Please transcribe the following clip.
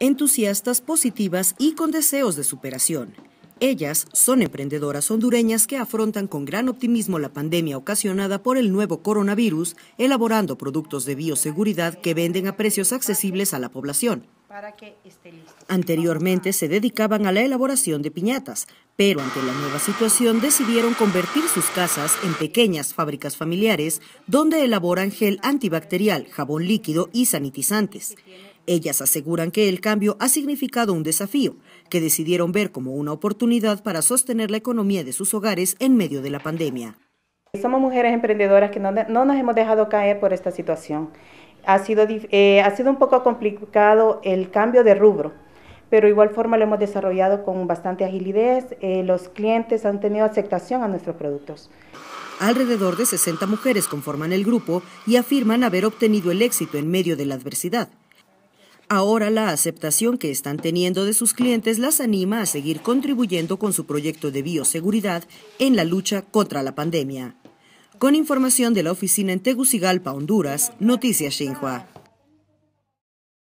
entusiastas, positivas y con deseos de superación. Ellas son emprendedoras hondureñas que afrontan con gran optimismo la pandemia ocasionada por el nuevo coronavirus, elaborando productos de bioseguridad que venden a precios accesibles a la población. Anteriormente se dedicaban a la elaboración de piñatas, pero ante la nueva situación decidieron convertir sus casas en pequeñas fábricas familiares donde elaboran gel antibacterial, jabón líquido y sanitizantes. Ellas aseguran que el cambio ha significado un desafío, que decidieron ver como una oportunidad para sostener la economía de sus hogares en medio de la pandemia. Somos mujeres emprendedoras que no nos hemos dejado caer por esta situación ha sido, eh, ha sido un poco complicado el cambio de rubro, pero igual forma lo hemos desarrollado con bastante agilidad. Eh, los clientes han tenido aceptación a nuestros productos. Alrededor de 60 mujeres conforman el grupo y afirman haber obtenido el éxito en medio de la adversidad. Ahora la aceptación que están teniendo de sus clientes las anima a seguir contribuyendo con su proyecto de bioseguridad en la lucha contra la pandemia. Con información de la oficina en Tegucigalpa, Honduras, Noticias Xinhua.